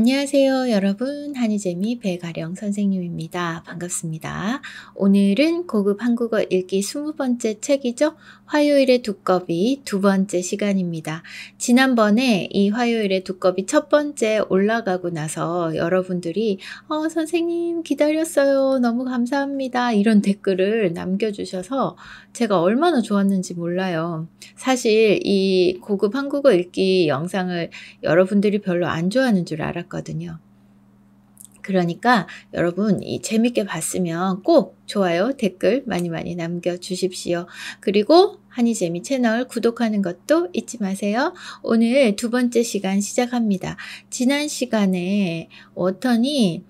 안녕하세요 여러분 한의재미 배가령 선생님입니다. 반갑습니다. 오늘은 고급 한국어 읽기 20번째 책이죠. 화요일의 두꺼비 두 번째 시간입니다. 지난번에 이 화요일의 두꺼비 첫 번째 올라가고 나서 여러분들이 어, 선생님 기다렸어요. 너무 감사합니다. 이런 댓글을 남겨주셔서 제가 얼마나 좋았는지 몰라요. 사실 이 고급 한국어 읽기 영상을 여러분들이 별로 안 좋아하는 줄 알았거든요. 알았거든요. 그러니까 여러분 이 재밌게 봤으면 꼭 좋아요, 댓글 많이 많이 남겨주십시오. 그리고 한이재미 채널 구독하는 것도 잊지 마세요. 오늘 두 번째 시간 시작합니다. 지난 시간에 워턴이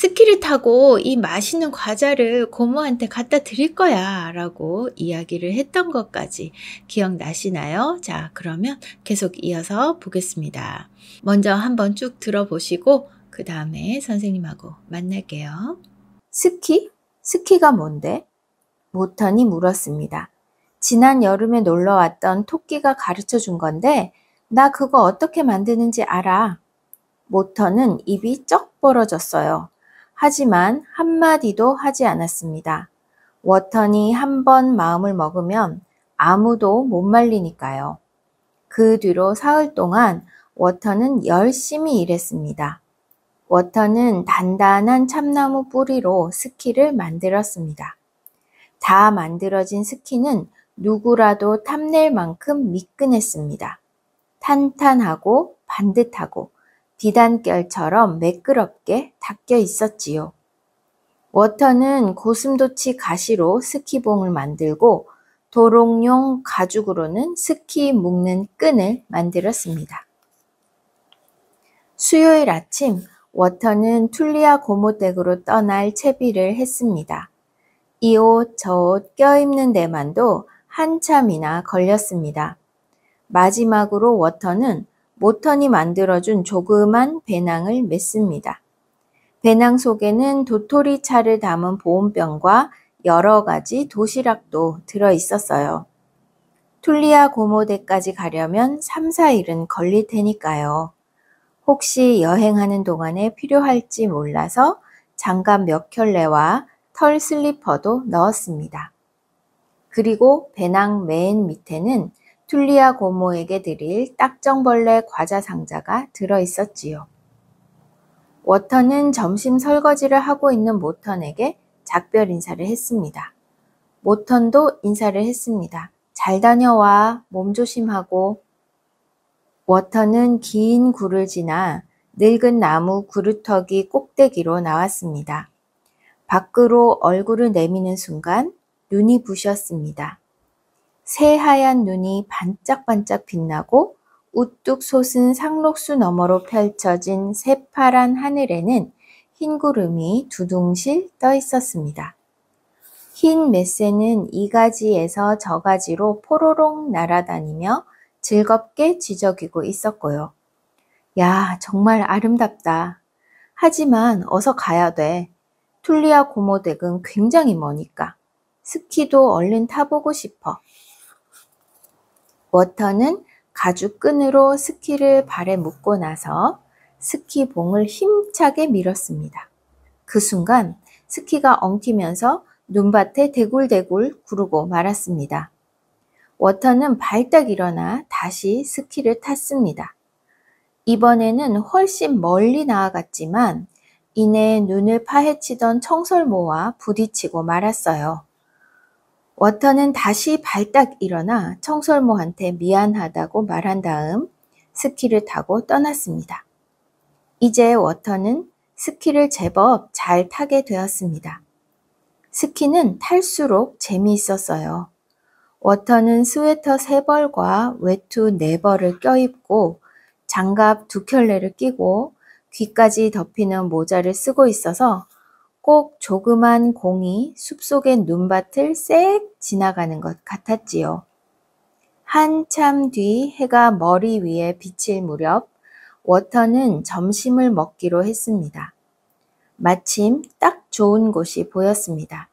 스키를 타고 이 맛있는 과자를 고모한테 갖다 드릴 거야 라고 이야기를 했던 것까지 기억나시나요? 자, 그러면 계속 이어서 보겠습니다. 먼저 한번 쭉 들어보시고 그 다음에 선생님하고 만날게요. 스키? 스키가 뭔데? 모턴이 물었습니다. 지난 여름에 놀러 왔던 토끼가 가르쳐 준 건데 나 그거 어떻게 만드는지 알아. 모터는 입이 쩍 벌어졌어요. 하지만 한마디도 하지 않았습니다. 워턴이 한 번 마음을 먹으면 아무도 못 말리니까요. 그 뒤로 사흘 동안 워터는 열심히 일했습니다. 워터는 단단한 참나무 뿌리로 스키를 만들었습니다. 다 만들어진 스키는 누구라도 탐낼 만큼 미끈했습니다. 탄탄하고 반듯하고 비단결처럼 매끄럽게 닦여 있었지요. 워터는 고슴도치 가시로 스키봉을 만들고 도롱뇽 가죽으로는 스키 묶는 끈을 만들었습니다. 수요일 아침 워터는 툴리아 고모댁으로 떠날 채비를 했습니다. 이 옷 저 옷 껴입는 데만도 한참이나 걸렸습니다. 마지막으로 워터는 모턴이 만들어준 조그만 배낭을 맸습니다. 배낭 속에는 도토리 차를 담은 보온병과 여러 가지 도시락도 들어 있었어요. 툴리아 고모대까지 가려면 3, 4일은 걸릴 테니까요. 혹시 여행하는 동안에 필요할지 몰라서 장갑 몇 켤레와 털 슬리퍼도 넣었습니다. 그리고 배낭 맨 밑에는 툴리아 고모에게 드릴 딱정벌레 과자 상자가 들어있었지요. 워터는 점심 설거지를 하고 있는 모턴에게 작별 인사를 했습니다. 모턴도 인사를 했습니다. 잘 다녀와, 몸 조심하고. 워터는 긴 굴을 지나 늙은 나무 구루터기 꼭대기로 나왔습니다. 밖으로 얼굴을 내미는 순간 눈이 부셨습니다. 새하얀 눈이 반짝반짝 빛나고 우뚝 솟은 상록수 너머로 펼쳐진 새파란 하늘에는 흰 구름이 두둥실 떠 있었습니다. 흰 메새는 이 가지에서 저 가지로 포로롱 날아다니며 즐겁게 지저귀고 있었고요. 야, 정말 아름답다. 하지만 어서 가야 돼. 툴리아 고모댁은 굉장히 머니까. 스키도 얼른 타보고 싶어. 워터는 가죽끈으로 스키를 발에 묶고 나서 스키봉을 힘차게 밀었습니다. 그 순간 스키가 엉키면서 눈밭에 대굴대굴 구르고 말았습니다. 워터는 발딱 일어나 다시 스키를 탔습니다. 이번에는 훨씬 멀리 나아갔지만 이내 눈을 파헤치던 청설모와 부딪히고 말았어요. 워터는 다시 발딱 일어나 청설모한테 미안하다고 말한 다음 스키를 타고 떠났습니다. 이제 워터는 스키를 제법 잘 타게 되었습니다. 스키는 탈수록 재미있었어요. 워터는 스웨터 3벌과 외투 4벌을 껴입고 장갑 두 켤레를 끼고 귀까지 덮이는 모자를 쓰고 있어서 꼭 조그만 공이 숲속의 눈밭을 쌩 지나가는 것 같았지요. 한참 뒤 해가 머리 위에 비칠 무렵 워터는 점심을 먹기로 했습니다. 마침 딱 좋은 곳이 보였습니다.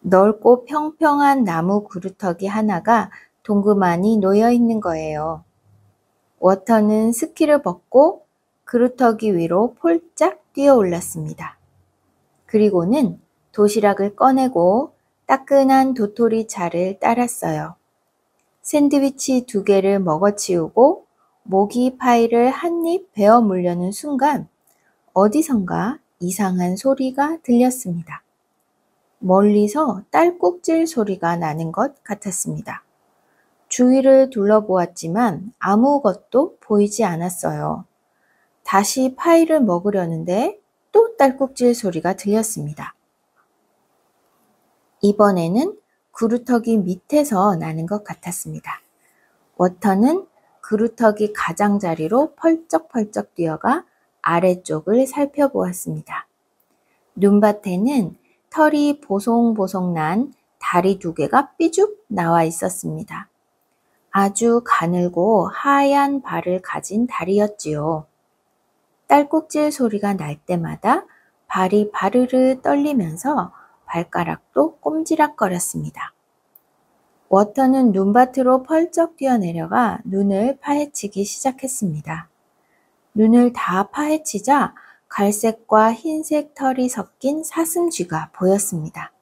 넓고 평평한 나무 구루터기 하나가 동그만히 놓여 있는 거예요. 워터는 스키를 벗고 그루터기 위로 폴짝 뛰어 올랐습니다. 그리고는 도시락을 꺼내고 따끈한 도토리 차를 따랐어요. 샌드위치 두 개를 먹어치우고 모기 파이를 한 입 베어 물려는 순간 어디선가 이상한 소리가 들렸습니다. 멀리서 딸꾹질 소리가 나는 것 같았습니다. 주위를 둘러보았지만 아무것도 보이지 않았어요. 다시 파이를 먹으려는데 또 딸꾹질 소리가 들렸습니다. 이번에는 그루터기 밑에서 나는 것 같았습니다. 워터는 그루터기 가장자리로 펄쩍펄쩍 뛰어가 아래쪽을 살펴보았습니다. 눈밭에는 털이 보송보송 난 다리 두 개가 삐죽 나와 있었습니다. 아주 가늘고 하얀 발을 가진 다리였지요. 딸꾹질 소리가 날 때마다 발이 바르르 떨리면서 발가락도 꼼지락거렸습니다. 워터는 눈밭으로 펄쩍 뛰어내려가 눈을 파헤치기 시작했습니다. 눈을 다 파헤치자 갈색과 흰색 털이 섞인 사슴쥐가 보였습니다.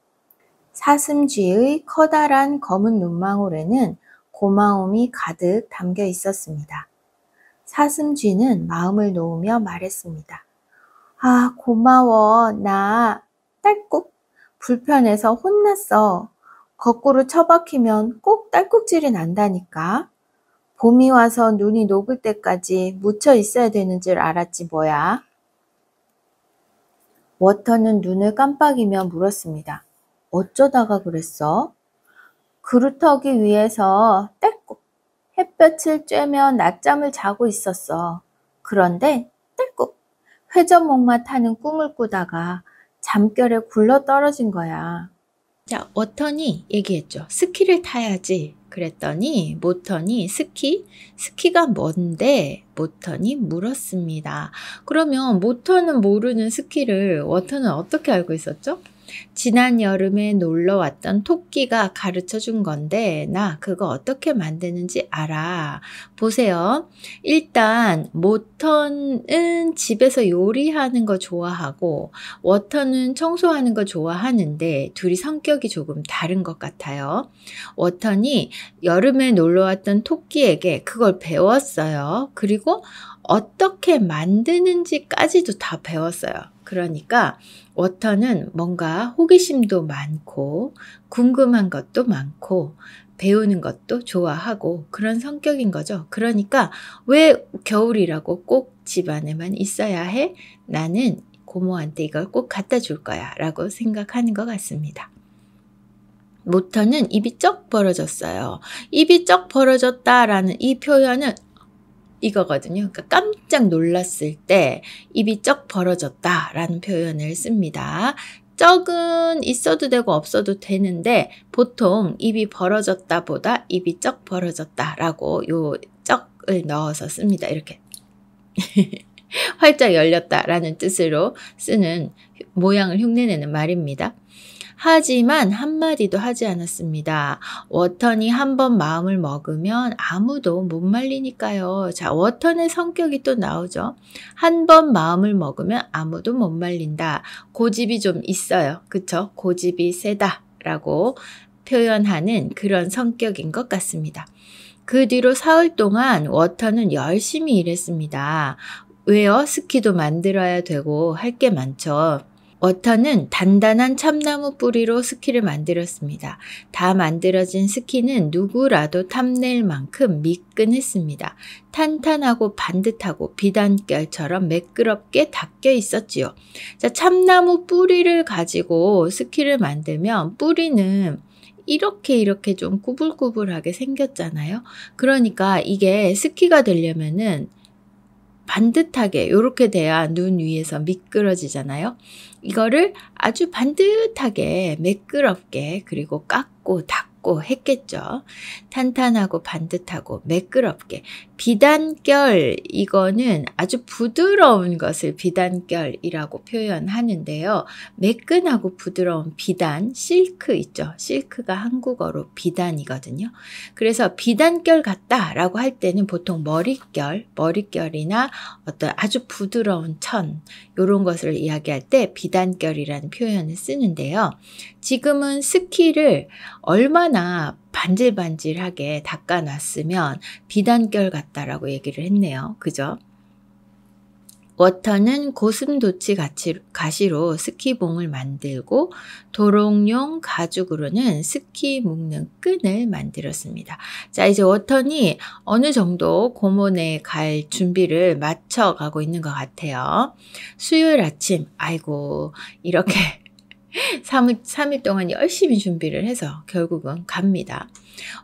사슴쥐의 커다란 검은 눈망울에는 고마움이 가득 담겨 있었습니다. 사슴쥐는 마음을 놓으며 말했습니다. 아, 고마워. 나 딸꾹 불편해서 혼났어. 거꾸로 처박히면 꼭 딸꾹질이 난다니까. 봄이 와서 눈이 녹을 때까지 묻혀 있어야 되는 줄 알았지 뭐야. 워터는 눈을 깜빡이며 물었습니다. 어쩌다가 그랬어? 그루터기 위해서 딸꾹 햇볕을 쬐며 낮잠을 자고 있었어. 그런데 뜰꾹 회전목마 타는 꿈을 꾸다가 잠결에 굴러 떨어진 거야. 자, 워터니 얘기했죠. 스키를 타야지. 그랬더니 모터니 스키, 스키가 뭔데? 모터니 물었습니다. 그러면 모터는 모르는 스키를 워터는 어떻게 알고 있었죠? 지난 여름에 놀러 왔던 토끼가 가르쳐 준 건데 나 그거 어떻게 만드는지 알아. 보세요. 일단 모터는 집에서 요리하는 거 좋아하고 워터는 청소하는 거 좋아하는데 둘이 성격이 조금 다른 것 같아요. 워터니 여름에 놀러 왔던 토끼에게 그걸 배웠어요. 그리고 어떻게 만드는지까지도 다 배웠어요. 그러니까 워터는 뭔가 호기심도 많고 궁금한 것도 많고 배우는 것도 좋아하고 그런 성격인 거죠. 그러니까 왜 겨울이라고 꼭 집 안에만 있어야 해? 나는 고모한테 이걸 꼭 갖다 줄 거야 라고 생각하는 것 같습니다. 모터는 입이 쩍 벌어졌어요. 입이 쩍 벌어졌다라는 이 표현은 이거거든요. 그러니까 깜짝 놀랐을 때 입이 쩍 벌어졌다라는 표현을 씁니다. 쩍은 있어도 되고 없어도 되는데 보통 입이 벌어졌다 보다 입이 쩍 벌어졌다라고 요 쩍을 넣어서 씁니다. 이렇게 활짝 열렸다라는 뜻으로 쓰는 모양을 흉내내는 말입니다. 하지만 한마디도 하지 않았습니다. 워턴이 한 번 마음을 먹으면 아무도 못 말리니까요. 자, 워턴의 성격이 또 나오죠. 한 번 마음을 먹으면 아무도 못 말린다. 고집이 좀 있어요. 그쵸? 고집이 세다. 라고 표현하는 그런 성격인 것 같습니다. 그 뒤로 사흘 동안 워터는 열심히 일했습니다. 왜요? 스키도 만들어야 되고 할 게 많죠. 워터는 단단한 참나무 뿌리로 스키를 만들었습니다. 다 만들어진 스키는 누구라도 탐낼 만큼 미끈했습니다. 탄탄하고 반듯하고 비단결처럼 매끄럽게 닦여 있었지요. 자, 참나무 뿌리를 가지고 스키를 만들면 뿌리는 이렇게 이렇게 좀 구불구불하게 생겼잖아요. 그러니까 이게 스키가 되려면은 반듯하게 이렇게 돼야 눈 위에서 미끄러지잖아요. 이거를 아주 반듯하게 매끄럽게 그리고 깎고 닦고 했겠죠. 탄탄하고 반듯하고 매끄럽게 비단결 이거는 아주 부드러운 것을 비단결이라고 표현하는데요. 매끈하고 부드러운 비단, 실크 있죠. 실크가 한국어로 비단이거든요. 그래서 비단결 같다라고 할 때는 보통 머릿결, 머릿결이나 어떤 아주 부드러운 천 이런 것을 이야기할 때 비단결이라는 표현을 쓰는데요. 지금은 스키를 얼마나 반질반질하게 닦아놨으면 비단결 같다라고 얘기를 했네요. 그죠? 워터는 고슴도치 가시로 스키봉을 만들고 도롱뇽 가죽으로는 스키 묶는 끈을 만들었습니다. 자, 이제 워터니 어느 정도 고모네 갈 준비를 마쳐 가고 있는 것 같아요. 수요일 아침, 아이고, 이렇게 3일, 3일 동안 열심히 준비를 해서 결국은 갑니다.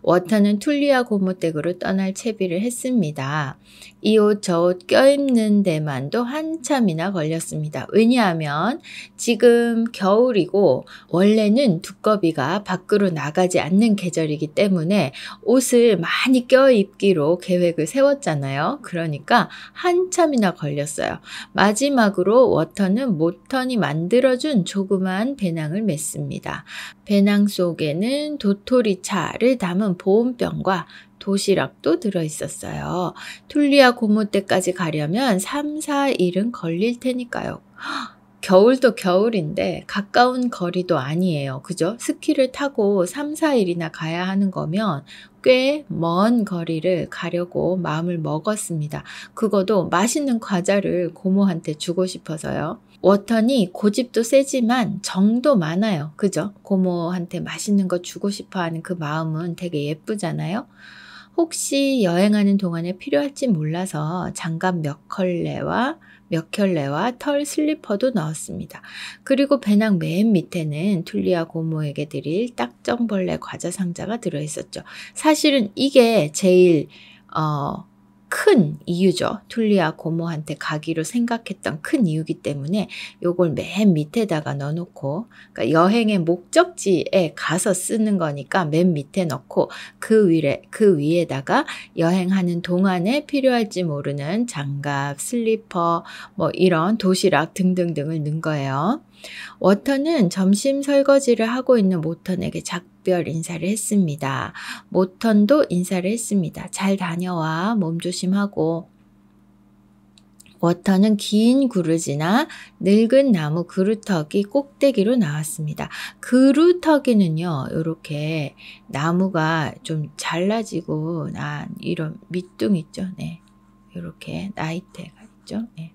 워터는 툴리아 고무 댁으로 떠날 채비를 했습니다. 이 옷 저 옷 껴입는 데만도 한참이나 걸렸습니다. 왜냐하면 지금 겨울이고 원래는 두꺼비가 밖으로 나가지 않는 계절이기 때문에 옷을 많이 껴입기로 계획을 세웠잖아요. 그러니까 한참이나 걸렸어요. 마지막으로 워터는 모턴이 만들어준 조그만 배낭을 맸습니다. 배낭 속에는 도토리 차를 담은 보온병과 도시락도 들어있었어요. 툴리아 고모떼까지 가려면 3, 4일은 걸릴 테니까요. 겨울도 겨울인데 가까운 거리도 아니에요. 그죠? 스키를 타고 3, 4일이나 가야 하는 거면 꽤 먼 거리를 가려고 마음을 먹었습니다. 그거도 맛있는 과자를 고모한테 주고 싶어서요. 워턴이 고집도 세지만 정도 많아요. 그죠? 고모한테 맛있는 거 주고 싶어 하는 그 마음은 되게 예쁘잖아요. 혹시 여행하는 동안에 필요할지 몰라서 장갑 몇 컬레와 몇 켤레와 털 슬리퍼도 넣었습니다. 그리고 배낭 맨 밑에는 툴리아 고모에게 드릴 딱정벌레 과자 상자가 들어있었죠. 사실은 이게 제일 어, 큰 이유죠. 툴리아 고모한테 가기로 생각했던 큰 이유기 때문에 이걸맨 밑에다가 넣어놓고 그러니까 여행의 목적지에 가서 쓰는 거니까 맨 밑에 넣고 그 위에 그 위에다가 여행하는 동안에 필요할지 모르는 장갑, 슬리퍼 뭐 이런 도시락 등등등을 넣은 거예요. 워터는 점심 설거지를 하고 있는 모턴에게 작 작별 인사를 했습니다. 모턴도 인사를 했습니다. 잘 다녀와 몸 조심하고 워터는 긴 구르지나 늙은 나무 그루터기 꼭대기로 나왔습니다. 그루터기는요, 이렇게 나무가 좀 잘라지고 난 이런 밑둥 있죠. 네. 이렇게 나이테가 있죠. 네.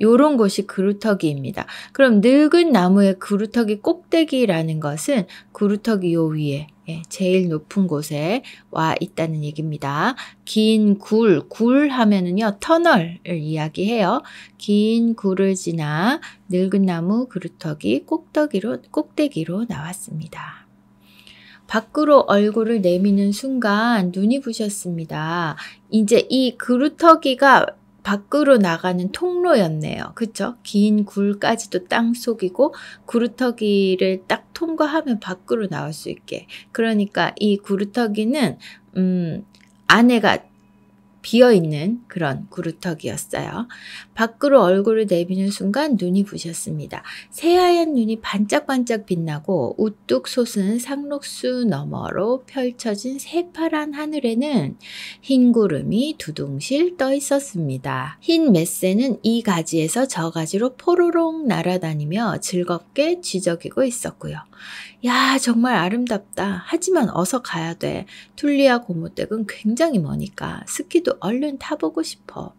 요런 곳이 그루터기입니다. 그럼 늙은 나무의 그루터기 꼭대기라는 것은 그루터기 요 위에 예, 제일 높은 곳에 와 있다는 얘기입니다. 긴 굴, 굴 하면은요, 터널을 이야기해요. 긴 굴을 지나 늙은 나무 그루터기 꼭대기로, 꼭대기로 나왔습니다. 밖으로 얼굴을 내미는 순간 눈이 부셨습니다. 이제 이 그루터기가 밖으로 나가는 통로였네요. 그쵸? 긴 굴까지도 땅속이고 구루터기를 딱 통과하면 밖으로 나올 수 있게. 그러니까 이 구루터기는 음, 안에가 비어있는 그런 구루터기였어요 밖으로 얼굴을 내비는 순간 눈이 부셨습니다. 새하얀 눈이 반짝반짝 빛나고 우뚝 솟은 상록수 너머로 펼쳐진 새파란 하늘에는 흰 구름이 두둥실 떠 있었습니다. 흰메세는이 가지에서 저 가지로 포로롱 날아다니며 즐겁게 쥐적이고 있었고요. 야, 정말 아름답다. 하지만 어서 가야 돼. 툴리아 고무댁은 굉장히 머니까 스키도 얼른 타보고 싶어.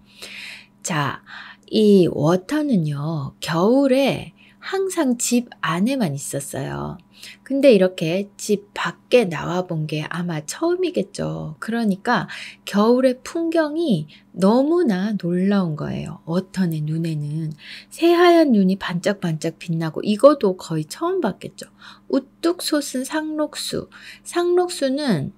자, 이 워터는요, 겨울에 항상 집 안에만 있었어요. 근데 이렇게 집 밖에 나와 본 게 아마 처음이겠죠. 그러니까 겨울의 풍경이 너무나 놀라운 거예요. 어떤의 눈에는 새하얀 눈이 반짝반짝 빛나고 이것도 거의 처음 봤겠죠. 우뚝 솟은 상록수. 상록수는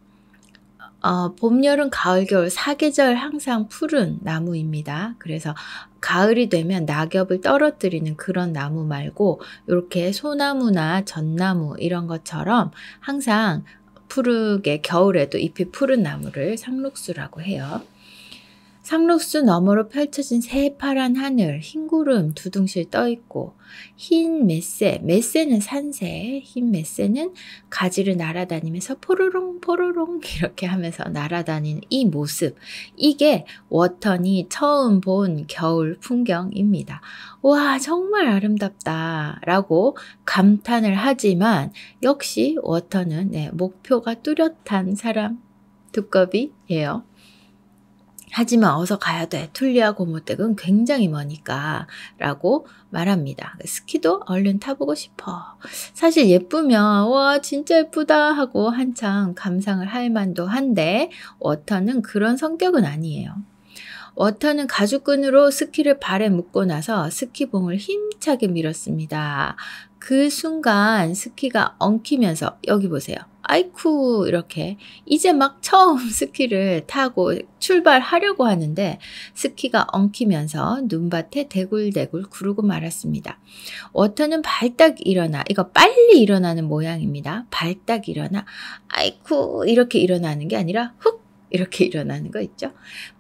어, 봄, 여름, 가을, 겨울 사계절 항상 푸른 나무입니다. 그래서 가을이 되면 낙엽을 떨어뜨리는 그런 나무 말고 이렇게 소나무나 전나무 이런 것처럼 항상 푸르게 겨울에도 잎이 푸른 나무를 상록수라고 해요. 상록수 너머로 펼쳐진 새파란 하늘, 흰 구름 두둥실 떠있고 흰 메세, 메세는 산새, 흰 메세는 가지를 날아다니면서 포로롱 포로롱 이렇게 하면서 날아다니는 이 모습 이게 워턴이 처음 본 겨울 풍경입니다. 와 정말 아름답다 라고 감탄을 하지만 역시 워터는 네, 목표가 뚜렷한 사람 두꺼비예요. 하지만 어서 가야 돼. 툴리아 고모댁은 굉장히 머니까. 라고 말합니다. 그 스키도 얼른 타보고 싶어. 사실 예쁘면, 와, 진짜 예쁘다. 하고 한참 감상을 할 만도 한데, 워터는 그런 성격은 아니에요. 워터는 가죽끈으로 스키를 발에 묶고 나서 스키봉을 힘차게 밀었습니다. 그 순간 스키가 엉키면서, 여기 보세요. 아이쿠 이렇게 이제 막 처음 스키를 타고 출발하려고 하는데 스키가 엉키면서 눈밭에 대굴대굴 구르고 말았습니다. 워터는 발딱 일어나 이거 빨리 일어나는 모양입니다. 발딱 일어나 아이쿠 이렇게 일어나는 게 아니라 훅 이렇게 일어나는 거 있죠.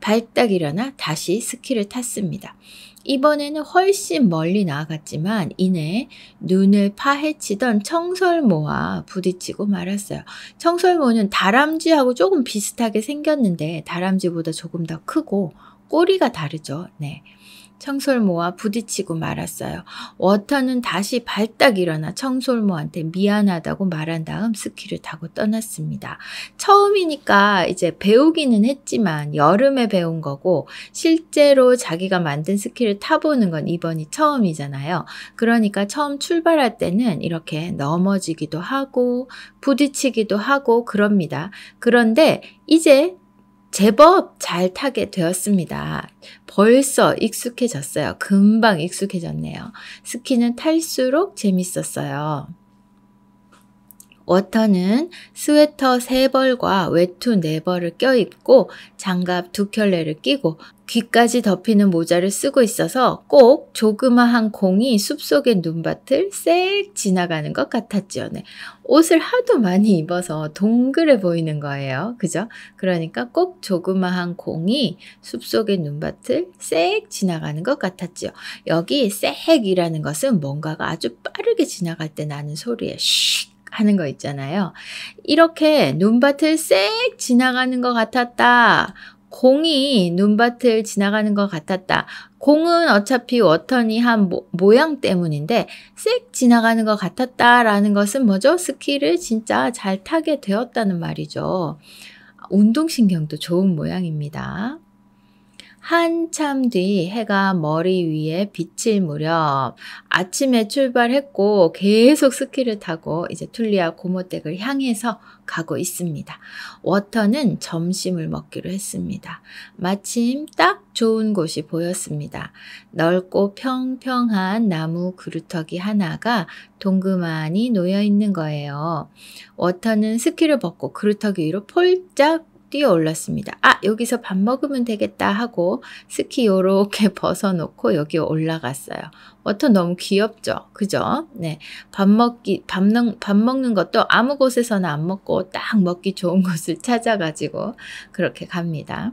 발딱 일어나 다시 스키를 탔습니다. 이번에는 훨씬 멀리 나아갔지만 이내 눈을 파헤치던 청설모와 부딪히고 말았어요. 청설모는 다람쥐하고 조금 비슷하게 생겼는데 다람쥐보다 조금 더 크고 꼬리가 다르죠. 네. 청솔모와 부딪히고 말았어요. 워터는 다시 발딱 일어나 청솔모한테 미안하다고 말한 다음 스키를 타고 떠났습니다. 처음이니까 이제 배우기는 했지만 여름에 배운 거고 실제로 자기가 만든 스키를 타보는 건 이번이 처음이잖아요. 그러니까 처음 출발할 때는 이렇게 넘어지기도 하고 부딪히기도 하고 그럽니다. 그런데 이제 제법 잘 타게 되었습니다. 벌써 익숙해졌어요. 금방 익숙해졌네요. 스키는 탈수록 재밌었어요. 워터는 스웨터 3벌과 외투 4벌을 껴입고 장갑 2켤레를 끼고 귀까지 덮이는 모자를 쓰고 있어서 꼭 조그마한 공이 숲속의 눈밭을 쌩 지나가는 것 같았지요. 네. 옷을 하도 많이 입어서 동그래 보이는 거예요. 그죠? 그러니까 꼭 조그마한 공이 숲속의 눈밭을 쌩 지나가는 것 같았지요. 여기 쌩이라는 것은 뭔가가 아주 빠르게 지나갈 때 나는 소리에 쉿 하는 거 있잖아요. 이렇게 눈밭을 쌩 지나가는 것 같았다. 공이 눈밭을 지나가는 것 같았다. 공은 어차피 워터니 한 모, 양 때문인데 쓱 지나가는 것 같았다라는 것은 뭐죠? 스키를 진짜 잘 타게 되었다는 말이죠. 운동신경도 좋은 모양입니다. 한참 뒤 해가 머리 위에 비칠 무렵 아침에 출발했고 계속 스키를 타고 이제 툴리아 고모댁을 향해서 가고 있습니다. 워터는 점심을 먹기로 했습니다. 마침 딱 좋은 곳이 보였습니다. 넓고 평평한 나무 그루터기 하나가 동그만히 놓여 있는 거예요. 워터는 스키를 벗고 그루터기 위로 폴짝 뛰어올랐습니다. 아 여기서 밥 먹으면 되겠다 하고 스키 요렇게 벗어놓고 여기 올라갔어요. 워터 너무 귀엽죠? 그죠? 네. 밥 먹기, 밥, 먹, 밥 먹는 것도 아무 곳에서나 안 먹고 딱 먹기 좋은 곳을 찾아가지고 그렇게 갑니다.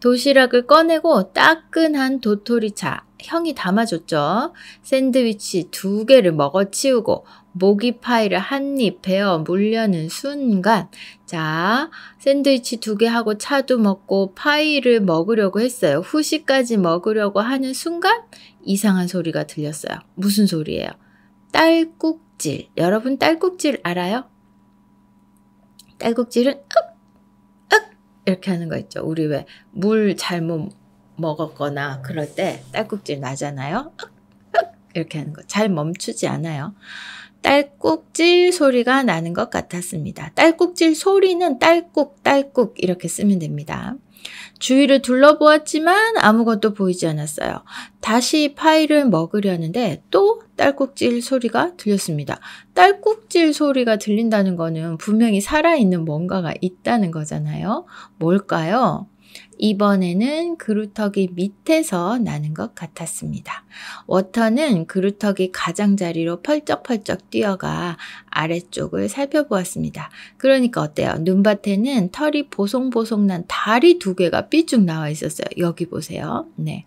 도시락을 꺼내고 따끈한 도토리차 형이 담아줬죠. 샌드위치 두 개를 먹어치우고 모기 파이를 한 입 베어 물려는 순간 자 샌드위치 두 개 하고 차도 먹고 파이를 먹으려고 했어요. 후식까지 먹으려고 하는 순간 이상한 소리가 들렸어요. 무슨 소리예요? 딸꾹질. 여러분 딸꾹질 알아요? 딸꾹질은 흡 이렇게 하는 거 있죠. 우리 왜 물 잘못 먹었거나 그럴 때 딸꾹질 나잖아요. 이렇게 하는 거. 잘 멈추지 않아요. 딸꾹질 소리가 나는 것 같았습니다. 딸꾹질 소리는 딸꾹, 딸꾹 이렇게 쓰면 됩니다. 주위를 둘러보았지만 아무것도 보이지 않았어요. 다시 파이를 먹으려는데 또 딸꾹질 소리가 들렸습니다. 딸꾹질 소리가 들린다는 거는 분명히 살아있는 뭔가가 있다는 거잖아요. 뭘까요? 이번에는 그루터기 밑에서 나는 것 같았습니다. 워터는 그루터기 가장자리로 펄쩍펄쩍 뛰어가 아래쪽을 살펴보았습니다. 그러니까 어때요? 눈밭에는 털이 보송보송 난 다리 두 개가 삐쭉 나와 있었어요. 여기 보세요. 네.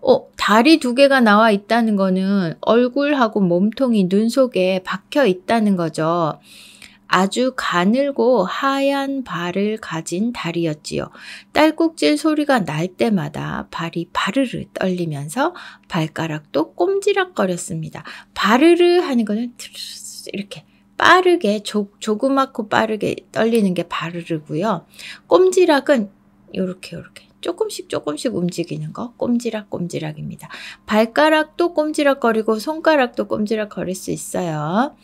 어, 다리 두 개가 나와 있다는 거는 얼굴하고 몸통이 눈 속에 박혀 있다는 거죠. 아주 가늘고 하얀 발을 가진 다리였지요. 딸꾹질 소리가 날 때마다 발이 바르르 떨리면서 발가락도 꼼지락거렸습니다. 바르르 하는 거는 이렇게 빠르게 조, 조그맣고 빠르게 떨리는 게 바르르고요. 꼼지락은 이렇게 요렇게 조금씩 조금씩 움직이는 거 꼼지락 꼼지락입니다. 발가락도 꼼지락거리고 손가락도 꼼지락거릴 수 있어요.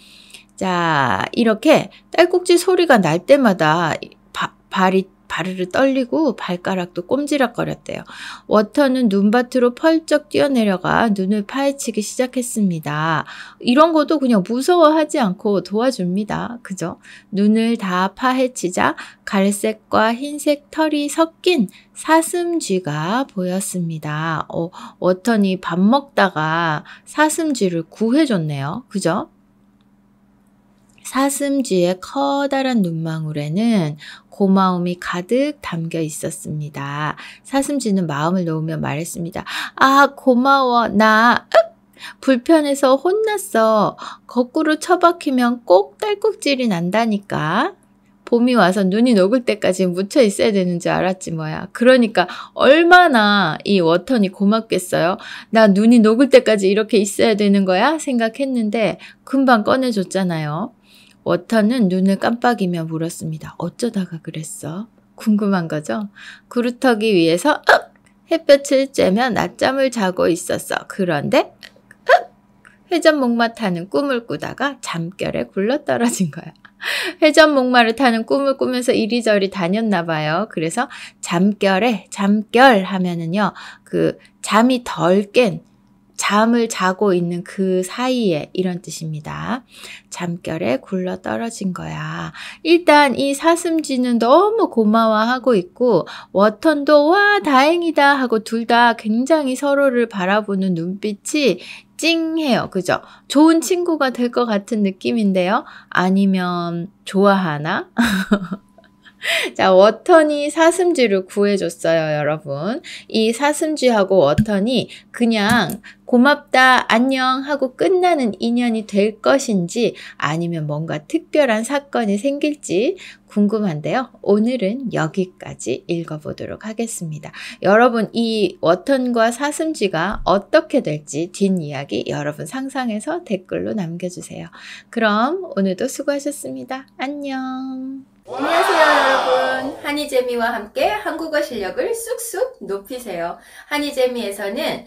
자, 이렇게 딸꾹질 소리가 날 때마다 바, 발이 바르르 떨리고 발가락도 꼼지락거렸대요. 워터는 눈밭으로 펄쩍 뛰어내려가 눈을 파헤치기 시작했습니다. 이런 것도 그냥 무서워하지 않고 도와줍니다. 그죠? 눈을 다 파헤치자 갈색과 흰색 털이 섞인 사슴쥐가 보였습니다. 어, 워턴이 밥 먹다가 사슴쥐를 구해줬네요. 그죠? 사슴쥐의 커다란 눈망울에는 고마움이 가득 담겨 있었습니다. 사슴쥐는 마음을 놓으며 말했습니다. 아, 고마워. 나, 윽! 불편해서 혼났어. 거꾸로 처박히면 꼭 딸꾹질이 난다니까. 봄이 와서 눈이 녹을 때까지 묻혀 있어야 되는 줄 알았지 뭐야. 그러니까 얼마나 이 워턴이 고맙겠어요. 나 눈이 녹을 때까지 이렇게 있어야 되는 거야? 생각했는데 금방 꺼내줬잖아요. 워터는 눈을 깜빡이며 물었습니다. 어쩌다가 그랬어? 궁금한 거죠? 구루터기 위해서 윽! 햇볕을 쬐며 낮잠을 자고 있었어. 그런데 윽! 회전목마 타는 꿈을 꾸다가 잠결에 굴러떨어진 거야. 회전목마를 타는 꿈을 꾸면서 이리저리 다녔나 봐요. 그래서 잠결에 잠결 하면은요. 그 잠이 덜깬 잠을 자고 있는 그 사이에 이런 뜻입니다. 잠결에 굴러 떨어진 거야. 일단 이 사슴쥐는 너무 고마워하고 있고 워턴도 와 다행이다 하고 둘 다 굉장히 서로를 바라보는 눈빛이 찡해요. 그죠? 좋은 친구가 될 것 같은 느낌인데요. 아니면 좋아하나? 자, 워턴이 사슴쥐를 구해줬어요, 여러분. 이 사슴쥐하고 워턴이 그냥 고맙다, 안녕 하고 끝나는 인연이 될 것인지 아니면 뭔가 특별한 사건이 생길지 궁금한데요. 오늘은 여기까지 읽어보도록 하겠습니다. 여러분, 이 워턴과 사슴쥐가 어떻게 될지 뒷이야기 여러분 상상해서 댓글로 남겨주세요. 그럼 오늘도 수고하셨습니다. 안녕. 안녕하세요 여러분 한이재미와 함께 한국어 실력을 쑥쑥 높이세요 한이재미에서는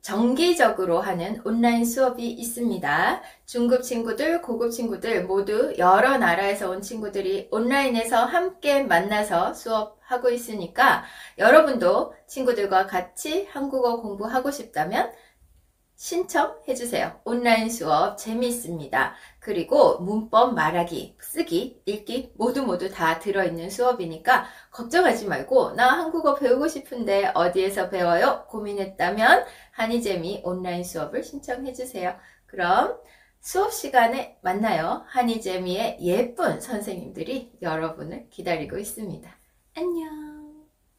정기적으로 하는 온라인 수업이 있습니다. 중급 친구들, 고급 친구들 모두 여러 나라에서 온 친구들이 온라인에서 함께 만나서 수업하고 있으니까 여러분도 친구들과 같이 한국어 공부하고 싶다면 신청해주세요. 온라인 수업 재미있습니다. 그리고 문법 말하기, 쓰기, 읽기 모두 모두 다 들어있는 수업이니까 걱정하지 말고 나 한국어 배우고 싶은데 어디에서 배워요? 고민했다면 한이재미 온라인 수업을 신청해주세요. 그럼 수업 시간에 만나요. 한이재미의 예쁜 선생님들이 여러분을 기다리고 있습니다. 안녕!